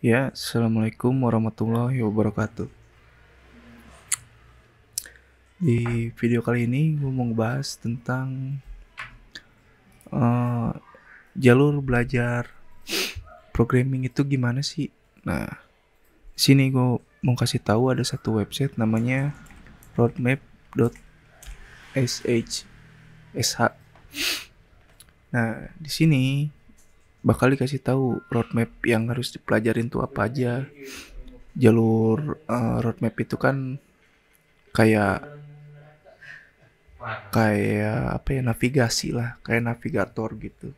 Ya, Assalamualaikum warahmatullahi wabarakatuh Di video kali ini gue mau ngebahas tentang uh, Jalur belajar programming itu gimana sih Nah, sini gue mau kasih tahu ada satu website namanya roadmap.sh Nah, di sini bakal dikasih tahu roadmap yang harus dipelajarin tuh apa aja jalur uh, roadmap itu kan kayak kayak apa ya navigasi lah kayak navigator gitu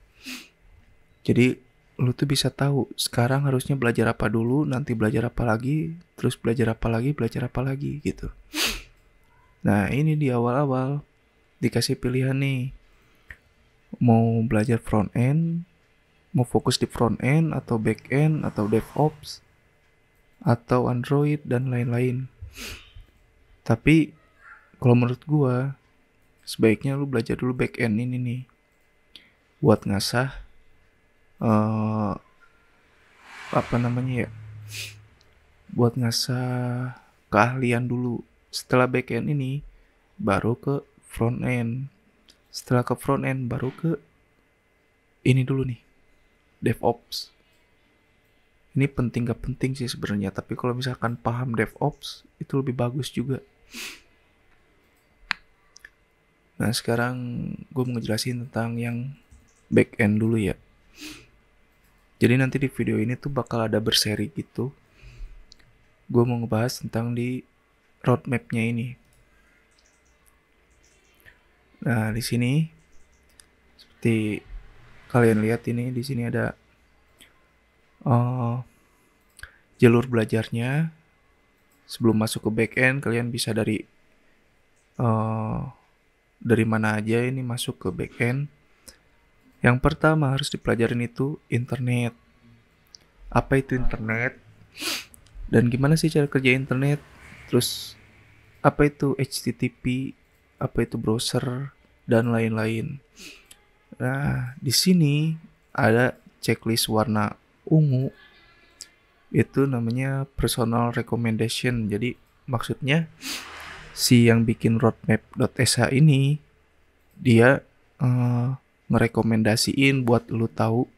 jadi lu tuh bisa tahu sekarang harusnya belajar apa dulu nanti belajar apa lagi terus belajar apa lagi belajar apa lagi gitu nah ini di awal-awal dikasih pilihan nih mau belajar front end mau fokus di front end atau back end atau DevOps atau Android dan lain-lain. Tapi kalau menurut gua sebaiknya lu belajar dulu back end ini nih buat ngasah uh, apa namanya ya buat ngasah keahlian dulu setelah back end ini baru ke front end setelah ke front end baru ke ini dulu nih DevOps. Ini penting gak penting sih sebenarnya, tapi kalau misalkan paham DevOps itu lebih bagus juga. Nah sekarang gue mau ngejelasin tentang yang back end dulu ya. Jadi nanti di video ini tuh bakal ada berseri gitu. Gue mau ngebahas tentang di roadmapnya ini. Nah di sini seperti kalian lihat ini di sini ada uh, jalur belajarnya. Sebelum masuk ke backend, kalian bisa dari uh, dari mana aja ini masuk ke backend. Yang pertama harus dipelajarin itu internet. Apa itu internet? Dan gimana sih cara kerja internet? Terus apa itu HTTP? Apa itu browser dan lain-lain? Nah, di sini ada checklist warna ungu. Itu namanya personal recommendation. Jadi maksudnya si yang bikin roadmap.sh ini dia uh, ngerekomendasiin buat lu tahu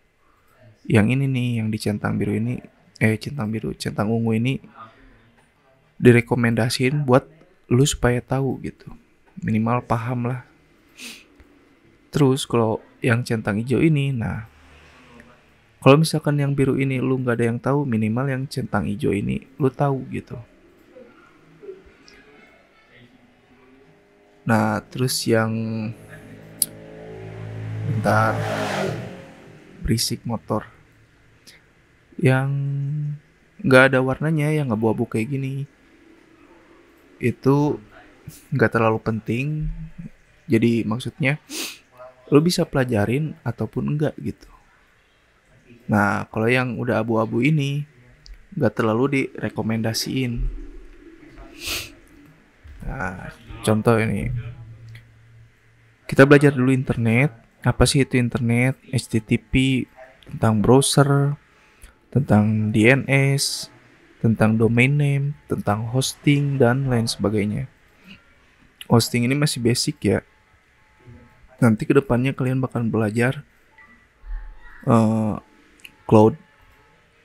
yang ini nih yang di centang biru ini eh centang biru centang ungu ini direkomendasiin buat lu supaya tahu gitu minimal paham lah Terus kalau yang centang hijau ini, nah kalau misalkan yang biru ini lu nggak ada yang tahu, minimal yang centang hijau ini lu tahu gitu. Nah terus yang bentar berisik motor yang nggak ada warnanya yang nggak buah kayak gini itu nggak terlalu penting jadi maksudnya lo bisa pelajarin ataupun enggak gitu. Nah, kalau yang udah abu-abu ini nggak terlalu direkomendasiin. Nah, contoh ini. Kita belajar dulu internet, apa sih itu internet, HTTP, tentang browser, tentang DNS, tentang domain name, tentang hosting dan lain sebagainya. Hosting ini masih basic ya, nanti kedepannya kalian bakal belajar uh, cloud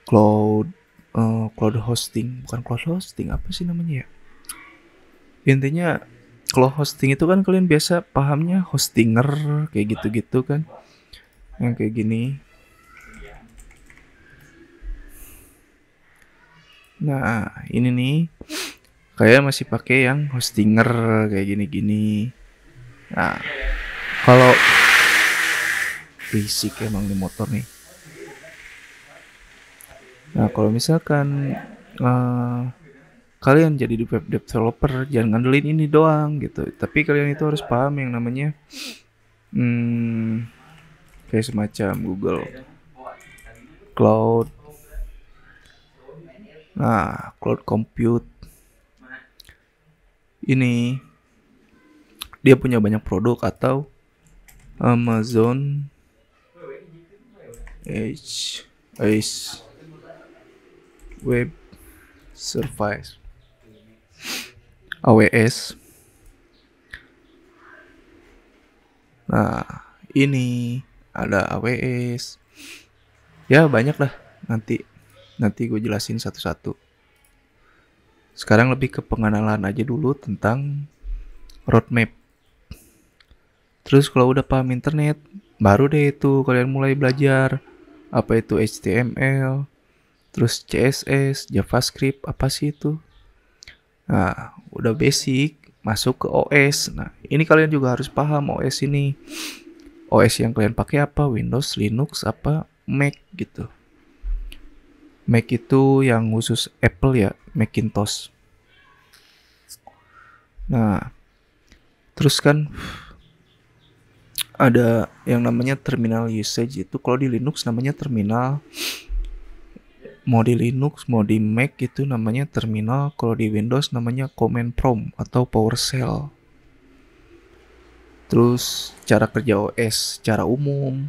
cloud uh, cloud hosting bukan cloud hosting apa sih namanya ya intinya cloud hosting itu kan kalian biasa pahamnya hostinger kayak gitu-gitu kan yang kayak gini nah ini nih kayak masih pakai yang hostinger kayak gini-gini nah kalau berisik emang di motor nih nah kalau misalkan uh, kalian jadi web developer jangan ngandelin ini doang gitu tapi kalian itu harus paham yang namanya hmm, kayak semacam Google Cloud nah Cloud Compute ini dia punya banyak produk atau Amazon H H Web Service AWS Nah ini ada AWS ya banyak lah nanti nanti gue jelasin satu-satu sekarang lebih ke pengenalan aja dulu tentang roadmap Terus kalau udah paham internet, baru deh itu kalian mulai belajar apa itu HTML, terus CSS, JavaScript, apa sih itu? Nah, udah basic, masuk ke OS. Nah, ini kalian juga harus paham OS ini. OS yang kalian pakai apa? Windows, Linux, apa Mac gitu. Mac itu yang khusus Apple ya, Macintosh. Nah, terus kan ada yang namanya terminal usage itu kalau di Linux namanya terminal mau di Linux mau di Mac itu namanya terminal kalau di Windows namanya command prompt atau PowerShell terus cara kerja OS cara umum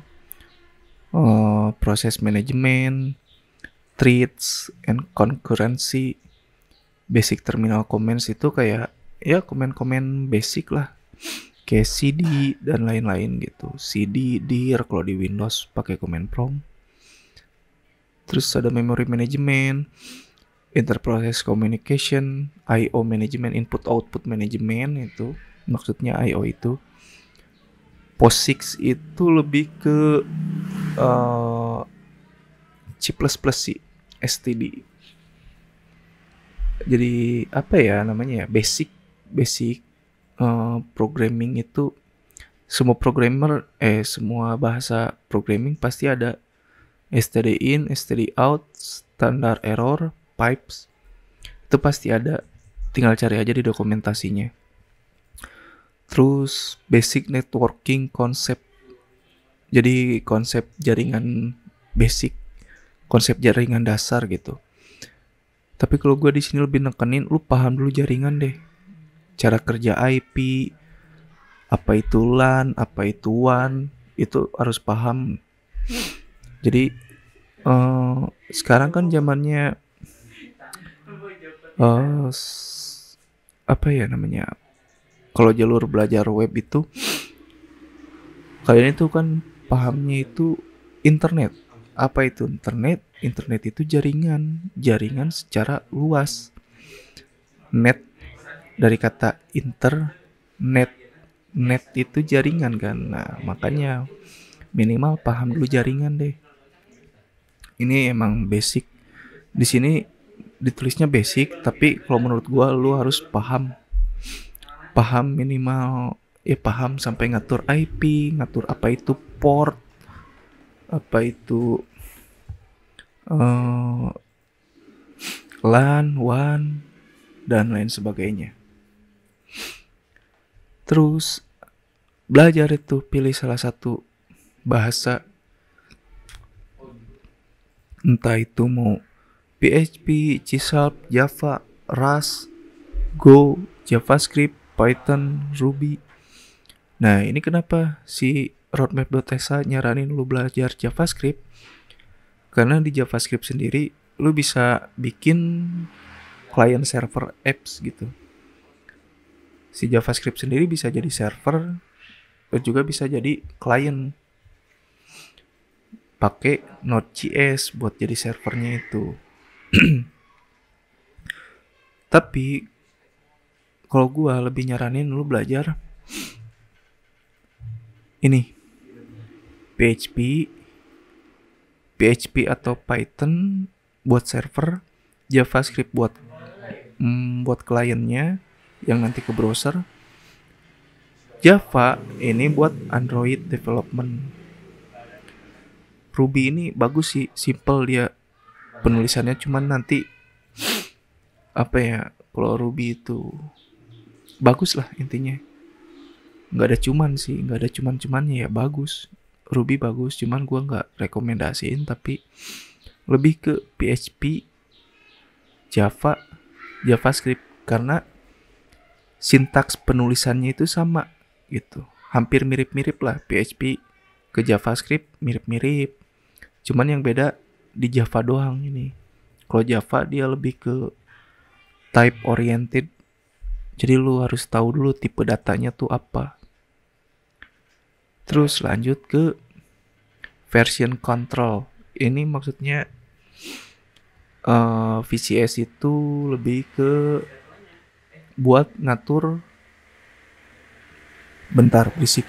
uh, proses manajemen threads and concurrency basic terminal commands itu kayak ya command-command basic lah pakai CD dan lain-lain gitu. CD dir kalau di Windows pakai command prompt. Terus ada memory management, interprocess communication, I/O management, input output management itu maksudnya I/O itu. POSIX itu lebih ke uh, C++ sih, STD. Jadi apa ya namanya ya? Basic basic Eh, programming itu semua programmer eh semua bahasa programming pasti ada std in, std out, standar error, pipes. Itu pasti ada. Tinggal cari aja di dokumentasinya. Terus basic networking konsep. Jadi konsep jaringan basic, konsep jaringan dasar gitu. Tapi kalau gue di sini lebih nekenin, lu paham dulu jaringan deh cara kerja IP, apa itu LAN, apa itu WAN, itu harus paham. Jadi uh, sekarang kan zamannya uh, apa ya namanya? Kalau jalur belajar web itu kalian itu kan pahamnya itu internet. Apa itu internet? Internet itu jaringan, jaringan secara luas. Net dari kata internet net itu jaringan kan nah makanya minimal paham dulu jaringan deh ini emang basic di sini ditulisnya basic tapi kalau menurut gua lu harus paham paham minimal ya paham sampai ngatur IP ngatur apa itu port apa itu uh, LAN, WAN dan lain sebagainya Terus belajar itu pilih salah satu bahasa entah itu mau PHP, C Sharp, Java, Rust, Go, JavaScript, Python, Ruby. Nah, ini kenapa si roadmap.sa nyaranin lu belajar JavaScript? Karena di JavaScript sendiri lu bisa bikin client server apps gitu si JavaScript sendiri bisa jadi server dan juga bisa jadi client pakai Node.js buat jadi servernya itu tapi kalau gue lebih nyaranin lu belajar ini PHP PHP atau Python buat server JavaScript buat mm, buat kliennya yang nanti ke browser. Java ini buat Android development. Ruby ini bagus sih, simple dia penulisannya cuman nanti apa ya kalau Ruby itu bagus lah intinya nggak ada cuman sih nggak ada cuman cumannya ya bagus Ruby bagus cuman gua nggak rekomendasiin tapi lebih ke PHP Java JavaScript karena sintaks penulisannya itu sama gitu. Hampir mirip-mirip lah PHP ke JavaScript mirip-mirip. Cuman yang beda di Java doang ini. Kalau Java dia lebih ke type oriented. Jadi lu harus tahu dulu tipe datanya tuh apa. Terus lanjut ke version control. Ini maksudnya uh, eh, VCS itu lebih ke buat ngatur bentar berisik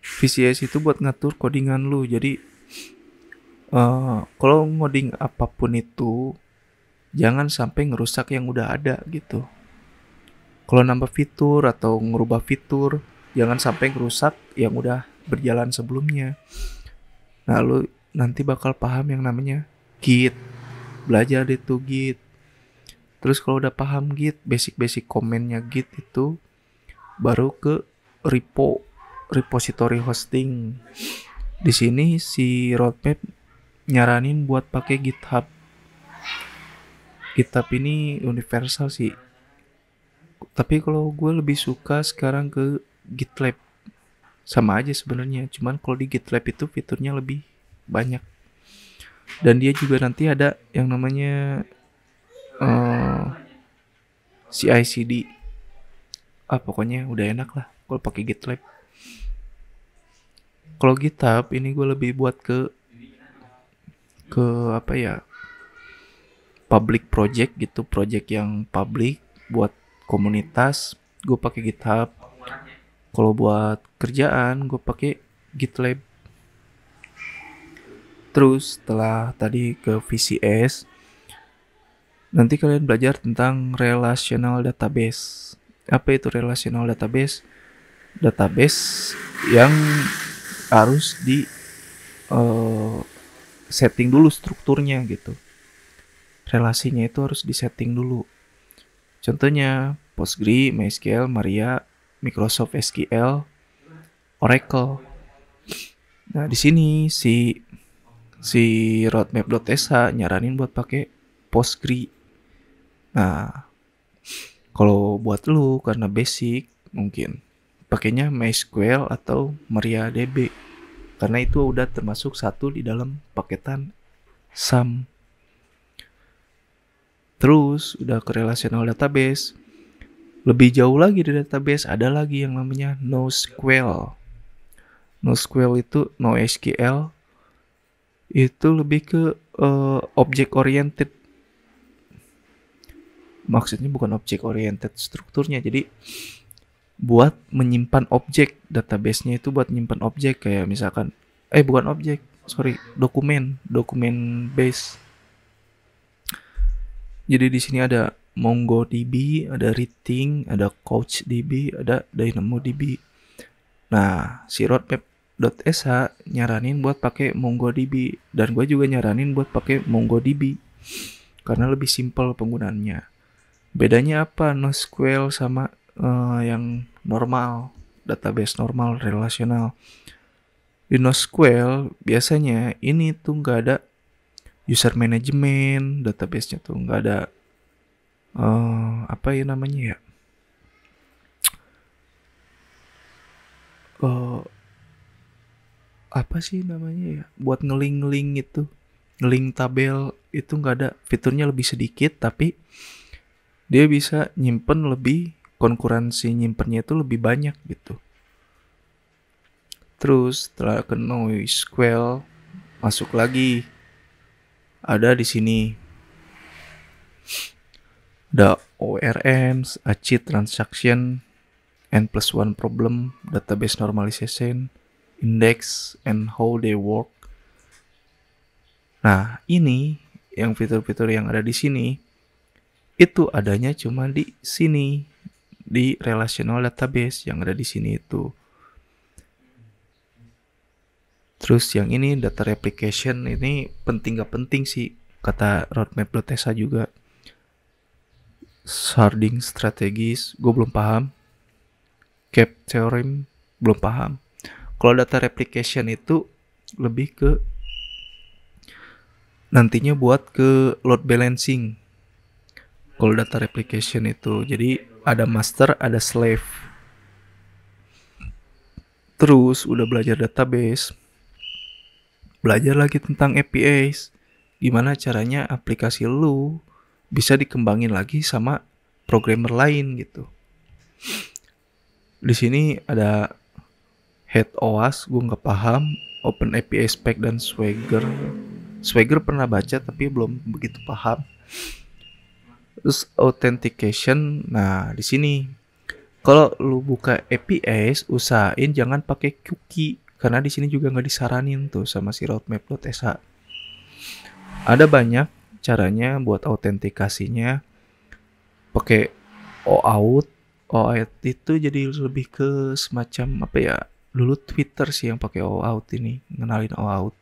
VCS itu buat ngatur codingan lu jadi uh, kalau ngoding apapun itu jangan sampai ngerusak yang udah ada gitu kalau nambah fitur atau ngerubah fitur jangan sampai ngerusak yang udah berjalan sebelumnya nah lu nanti bakal paham yang namanya git belajar deh tuh git Terus kalau udah paham Git, basic-basic komennya Git itu baru ke repo repository hosting. Di sini si roadmap nyaranin buat pakai GitHub. GitHub ini universal sih. Tapi kalau gue lebih suka sekarang ke GitLab. Sama aja sebenarnya, cuman kalau di GitLab itu fiturnya lebih banyak. Dan dia juga nanti ada yang namanya uh, CICD ah pokoknya udah enak lah kalau pake GitLab kalau GitHub ini gue lebih buat ke ke apa ya public project gitu project yang public buat komunitas gue pake GitHub kalau buat kerjaan gue pake GitLab terus setelah tadi ke VCS Nanti kalian belajar tentang relational database. Apa itu relational database? Database yang harus di uh, setting dulu strukturnya gitu. Relasinya itu harus di setting dulu. Contohnya Postgre, MySQL, Maria, Microsoft SQL, Oracle. Nah, di sini si si roadmap.sh nyaranin buat pakai Postgre Nah, kalau buat lu karena basic mungkin pakainya MySQL atau MariaDB karena itu udah termasuk satu di dalam paketan SAM. Terus udah ke relational database. Lebih jauh lagi di database ada lagi yang namanya NoSQL. NoSQL itu NoSQL itu lebih ke uh, eh, object oriented maksudnya bukan object oriented strukturnya jadi buat menyimpan objek database-nya itu buat nyimpan objek kayak misalkan eh bukan objek sorry dokumen dokumen base jadi di sini ada MongoDB ada Rethink ada CouchDB ada DynamoDB nah si roadmap.sh nyaranin buat pakai MongoDB dan gue juga nyaranin buat pakai MongoDB karena lebih simple penggunaannya bedanya apa NoSQL sama uh, yang normal database normal relasional di NoSQL biasanya ini tuh nggak ada user management databasenya tuh nggak ada uh, apa ya namanya ya uh, apa sih namanya ya buat ngeling-ngeling itu ngeling tabel itu nggak ada fiturnya lebih sedikit tapi dia bisa nyimpen lebih konkurensi nyimpennya itu lebih banyak gitu terus setelah ke noise quell masuk lagi ada di sini ada ORM, Achieve transaction, N plus one problem, database normalization, index, and how they work. Nah, ini yang fitur-fitur yang ada di sini itu adanya cuma di sini di relational database yang ada di sini itu terus yang ini data replication ini penting gak penting sih kata roadmap Lotesa juga sharding strategis gue belum paham cap theorem belum paham kalau data replication itu lebih ke nantinya buat ke load balancing call data replication itu. Jadi ada master, ada slave. Terus udah belajar database. Belajar lagi tentang APIs. Gimana caranya aplikasi lu bisa dikembangin lagi sama programmer lain gitu. Di sini ada head OAS, gue nggak paham. Open API spec dan Swagger. Swagger pernah baca tapi belum begitu paham. Terus authentication. Nah, di sini kalau lu buka APIs, usahain jangan pakai cookie karena di sini juga nggak disaranin tuh sama si roadmap lo Tesa Ada banyak caranya buat autentikasinya. Pakai OAuth. OAuth itu jadi lebih ke semacam apa ya? Dulu Twitter sih yang pakai OAuth ini, ngenalin OAuth.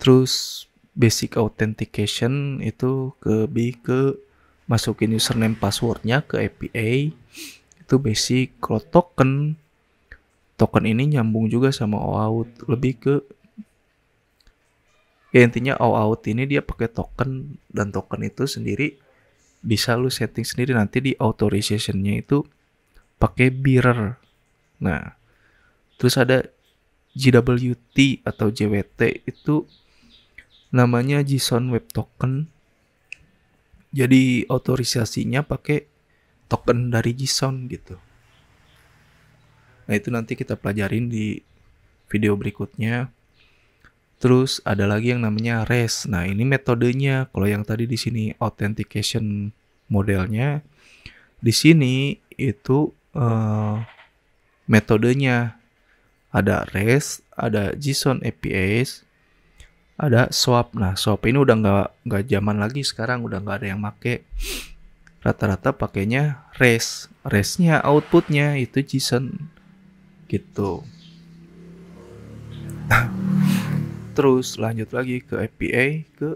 Terus basic authentication itu ke bi ke masukin username passwordnya ke API itu basic kalau token token ini nyambung juga sama OAuth lebih ke ya intinya OAuth ini dia pakai token dan token itu sendiri bisa lu setting sendiri nanti di authorizationnya itu pakai bearer nah terus ada JWT atau JWT itu namanya JSON Web Token. Jadi otorisasinya pakai token dari JSON gitu. Nah, itu nanti kita pelajarin di video berikutnya. Terus ada lagi yang namanya REST. Nah, ini metodenya. Kalau yang tadi di sini authentication modelnya, di sini itu uh, metodenya ada REST, ada JSON APIs, ada swap nah swap ini udah nggak nggak zaman lagi sekarang udah nggak ada yang make rata-rata pakainya race race-nya outputnya itu JSON gitu terus lanjut lagi ke API ke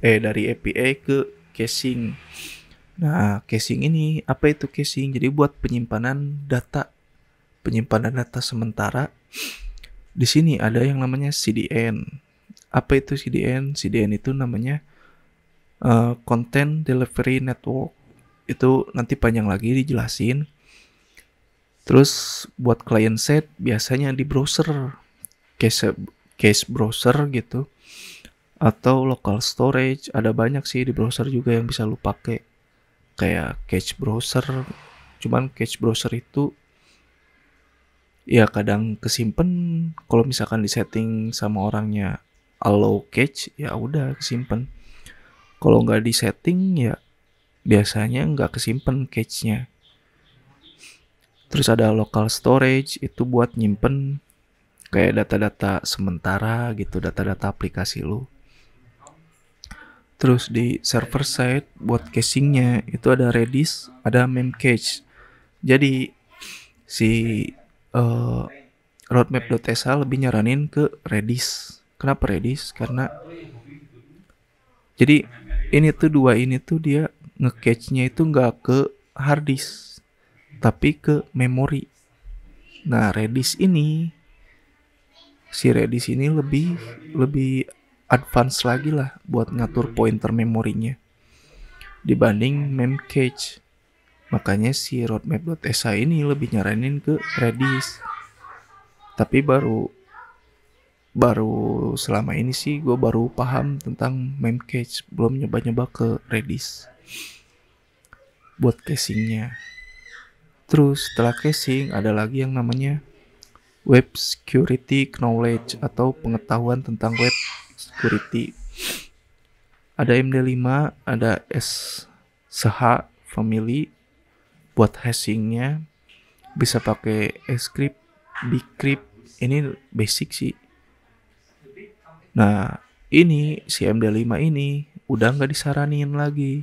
eh dari API ke casing. nah casing ini apa itu casing? jadi buat penyimpanan data penyimpanan data sementara di sini ada yang namanya CDN apa itu CDN? CDN itu namanya uh, Content Delivery Network. Itu nanti panjang lagi dijelasin. Terus buat client set biasanya di browser case case browser gitu atau local storage ada banyak sih di browser juga yang bisa lu pakai kayak cache browser cuman cache browser itu ya kadang kesimpan kalau misalkan di setting sama orangnya allow cache ya udah kesimpan kalau nggak di setting ya biasanya nggak kesimpan cache-nya terus ada local storage itu buat nyimpen kayak data-data sementara gitu data-data aplikasi lu terus di server side buat cachingnya itu ada Redis ada memcache jadi si uh, eh, roadmap.sh lebih nyaranin ke Redis Kenapa Redis? Karena jadi ini tuh dua ini tuh dia ngecatchnya itu nggak ke hard disk tapi ke memori. Nah Redis ini si Redis ini lebih lebih advance lagi lah buat ngatur pointer memorinya dibanding memcache. Makanya si roadmap.sa ini lebih nyaranin ke Redis. Tapi baru baru selama ini sih gue baru paham tentang main cage belum nyoba-nyoba ke Redis buat casingnya terus setelah casing ada lagi yang namanya web security knowledge atau pengetahuan tentang web security ada MD5 ada s SH family buat hashingnya bisa pakai script bcrypt ini basic sih Nah, ini si MD5 ini udah nggak disaranin lagi.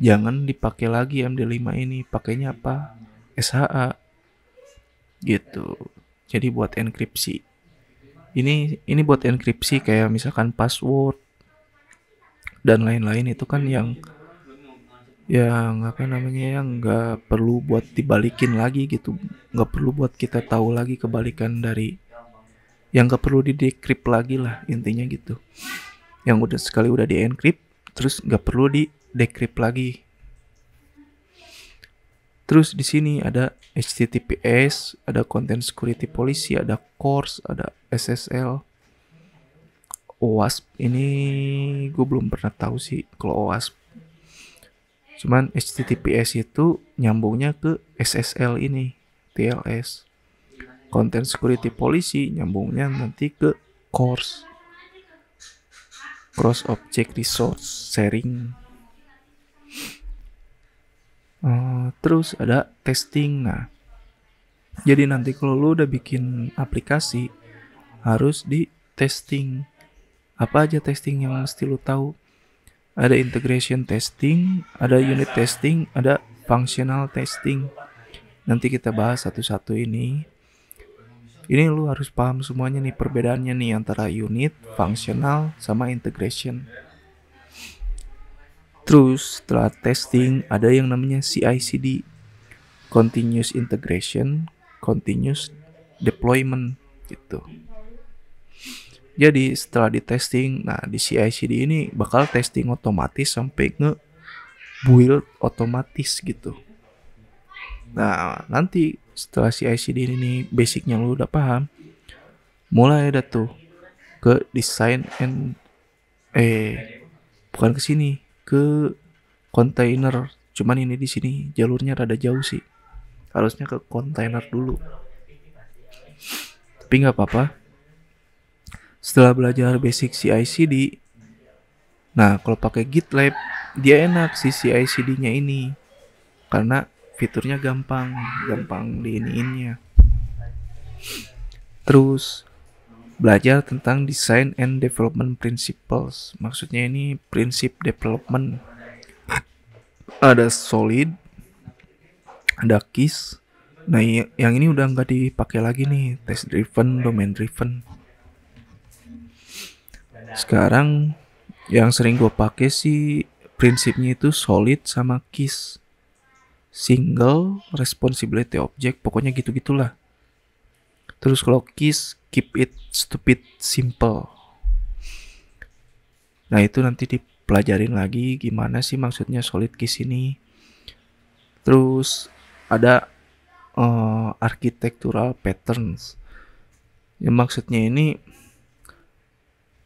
Jangan dipakai lagi MD5 ini, pakainya apa? SHA. Gitu. Jadi buat enkripsi. Ini ini buat enkripsi kayak misalkan password dan lain-lain itu kan yang yang apa namanya yang nggak perlu buat dibalikin lagi gitu nggak perlu buat kita tahu lagi kebalikan dari yang gak perlu di decrypt lagi lah intinya gitu yang udah sekali udah di encrypt terus gak perlu di decrypt lagi terus di sini ada HTTPS ada content security policy ada course ada SSL OWASP ini gue belum pernah tahu sih kalau OWASP cuman HTTPS itu nyambungnya ke SSL ini TLS konten security policy nyambungnya nanti ke course cross object resource sharing uh, terus ada testing nah jadi nanti kalau lu udah bikin aplikasi harus di testing apa aja testing yang mesti lu tahu ada integration testing, ada unit testing, ada functional testing. Nanti kita bahas satu-satu ini. Ini lu harus paham semuanya nih perbedaannya nih antara unit, functional, sama integration. Terus setelah testing ada yang namanya CI/CD, continuous integration, continuous deployment gitu. Jadi setelah di testing, nah di CI/CD ini bakal testing otomatis sampai nge build otomatis gitu. Nah nanti setelah si ICD ini basicnya lu udah paham mulai ada tuh ke design and eh bukan ke sini ke container, cuman ini di sini jalurnya rada jauh sih harusnya ke container dulu tapi nggak apa-apa setelah belajar basic CICD nah kalau pakai GitLab dia enak si CICD-nya ini karena fiturnya gampang gampang diiniinnya terus belajar tentang design and development principles maksudnya ini prinsip development ada solid ada KISS nah yang ini udah nggak dipakai lagi nih test driven domain driven sekarang yang sering gue pakai sih prinsipnya itu solid sama KISS single responsibility object pokoknya gitu gitulah terus kalau kiss keep it stupid simple nah itu nanti dipelajarin lagi gimana sih maksudnya solid kiss ini terus ada uh, architectural patterns yang maksudnya ini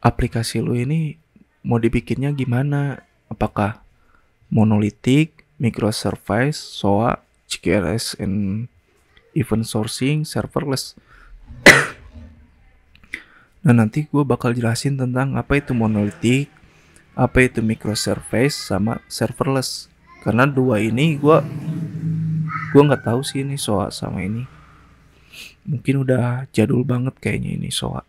aplikasi lu ini mau dibikinnya gimana apakah monolitik microservice, SOA, CQRS, and event sourcing, serverless. nah nanti gue bakal jelasin tentang apa itu monolitik, apa itu microservice sama serverless. Karena dua ini gue gue nggak tahu sih ini SOA sama ini. Mungkin udah jadul banget kayaknya ini SOA.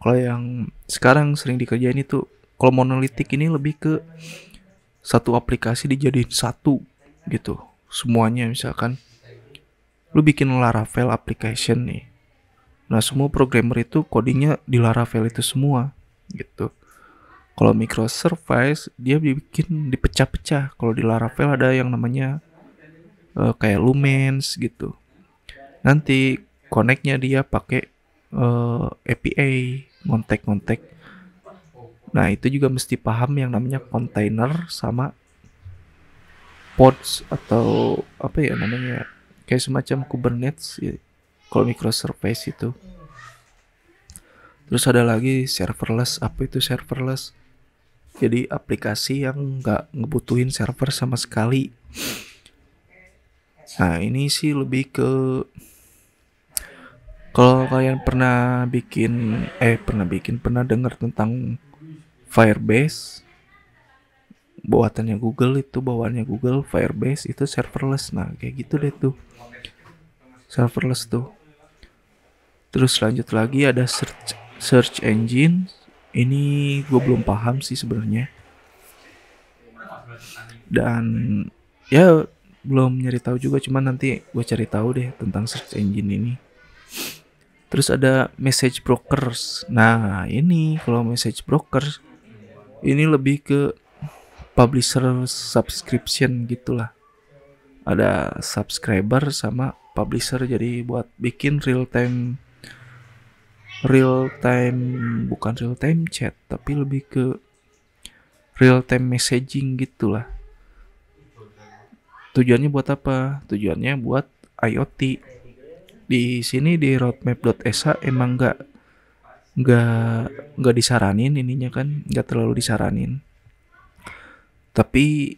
Kalau yang sekarang sering dikerjain itu kalau monolitik ini lebih ke satu aplikasi dijadiin satu gitu semuanya misalkan lu bikin Laravel application nih nah semua programmer itu codingnya di Laravel itu semua gitu kalau microservice dia dibikin dipecah-pecah kalau di Laravel ada yang namanya uh, kayak Lumens gitu nanti connectnya dia pakai uh, eh, API ngontek-ngontek Nah, itu juga mesti paham yang namanya container sama pods atau apa ya namanya kayak semacam Kubernetes ya, kalau microservice itu. Terus ada lagi serverless, apa itu serverless? Jadi aplikasi yang nggak ngebutuhin server sama sekali. Nah ini sih lebih ke kalau kalian pernah bikin eh pernah bikin pernah dengar tentang Firebase buatannya Google itu bawaannya Google Firebase itu serverless nah kayak gitu deh tuh serverless tuh terus lanjut lagi ada search search engine ini gue belum paham sih sebenarnya dan ya belum nyari tahu juga cuman nanti gue cari tahu deh tentang search engine ini terus ada message brokers nah ini kalau message brokers ini lebih ke publisher subscription gitulah ada subscriber sama publisher jadi buat bikin real time real time bukan real time chat tapi lebih ke real time messaging gitulah tujuannya buat apa tujuannya buat IoT di sini di roadmap.sa emang nggak nggak nggak disaranin ininya kan nggak terlalu disaranin tapi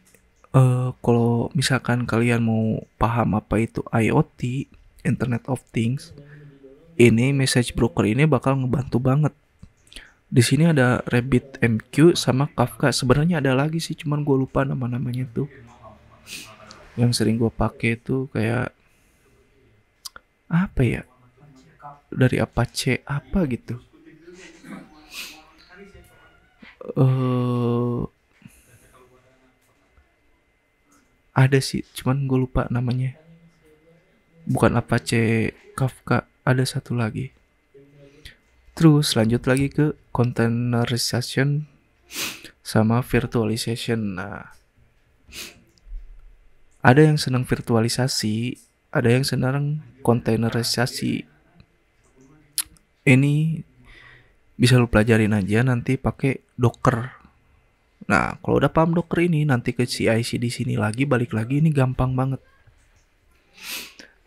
uh, kalau misalkan kalian mau paham apa itu IoT Internet of Things ini message broker ini bakal ngebantu banget di sini ada Rabbit MQ sama Kafka sebenarnya ada lagi sih cuman gue lupa nama namanya tuh yang sering gue pake itu kayak apa ya dari apa Apache apa gitu uh, ada sih cuman gue lupa namanya bukan apa Apache Kafka ada satu lagi terus lanjut lagi ke containerization sama virtualization nah ada yang senang virtualisasi ada yang senang containerisasi ini bisa lu pelajarin aja nanti pakai Docker. Nah, kalau udah paham Docker ini nanti ke CI CD sini lagi balik lagi ini gampang banget.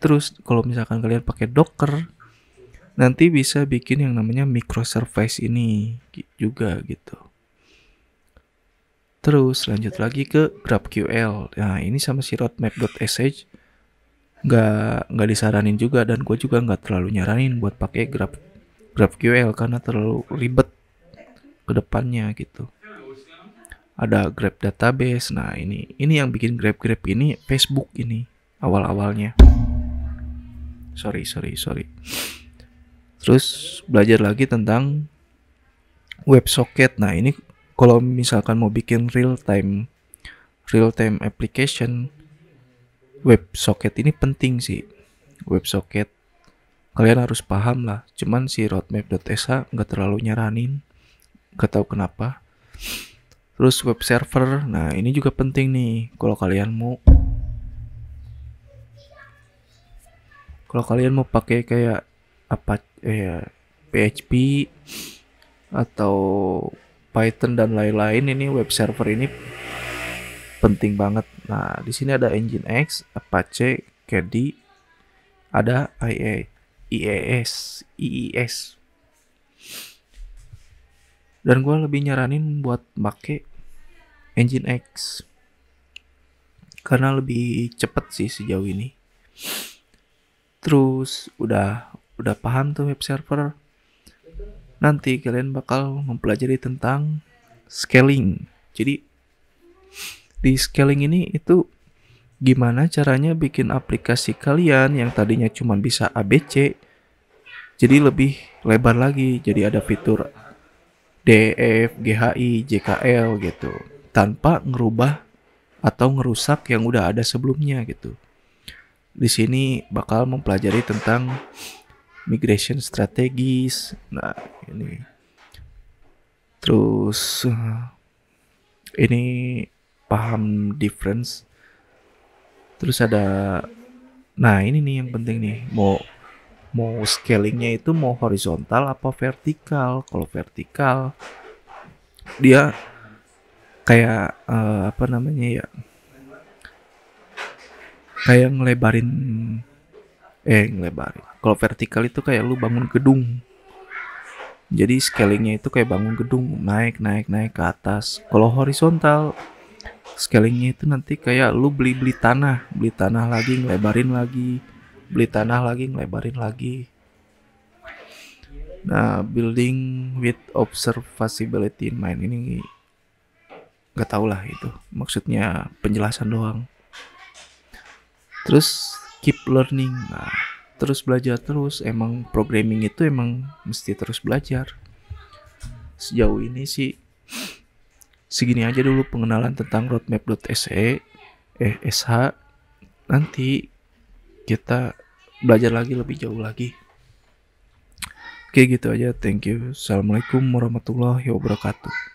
Terus kalau misalkan kalian pakai Docker nanti bisa bikin yang namanya microservice ini juga gitu. Terus lanjut lagi ke GraphQL. Nah, ini sama si roadmap.sh nggak nggak disaranin juga dan gue juga nggak terlalu nyaranin buat pakai grab GraphQL karena terlalu ribet ke depannya gitu. Ada Grab database. Nah, ini ini yang bikin Grab-Grab ini Facebook ini awal-awalnya. Sorry, sorry, sorry. Terus belajar lagi tentang WebSocket. Nah, ini kalau misalkan mau bikin real time real time application WebSocket ini penting sih. WebSocket kalian harus paham lah cuman si roadmap.sh nggak terlalu nyaranin nggak tahu kenapa terus web server nah ini juga penting nih kalau kalian mau kalau kalian mau pakai kayak apa ya PHP atau Python dan lain-lain ini web server ini penting banget. Nah, di sini ada Nginx, Apache, KDE, ada IA. IES, IIS. Dan gue lebih nyaranin buat make engine X. Karena lebih cepet sih sejauh ini. Terus udah udah paham tuh web server. Nanti kalian bakal mempelajari tentang scaling. Jadi di scaling ini itu gimana caranya bikin aplikasi kalian yang tadinya cuma bisa ABC jadi lebih lebar lagi jadi ada fitur DEF, GHI, JKL gitu tanpa ngerubah atau ngerusak yang udah ada sebelumnya gitu. Di sini bakal mempelajari tentang migration strategis. Nah, ini. Terus ini paham difference. Terus ada nah ini nih yang penting nih, mau mau scalingnya itu mau horizontal apa vertikal kalau vertikal dia kayak uh, apa namanya ya kayak ngelebarin eh ngelebarin kalau vertikal itu kayak lu bangun gedung jadi scalingnya itu kayak bangun gedung naik naik naik ke atas kalau horizontal scalingnya itu nanti kayak lu beli beli tanah beli tanah lagi ngelebarin lagi beli tanah lagi ngelebarin lagi nah building with observability in mind ini nggak tau lah itu maksudnya penjelasan doang terus keep learning nah, terus belajar terus emang programming itu emang mesti terus belajar sejauh ini sih segini aja dulu pengenalan tentang roadmap.se eh SH nanti kita belajar lagi lebih jauh lagi oke gitu aja thank you assalamualaikum warahmatullahi wabarakatuh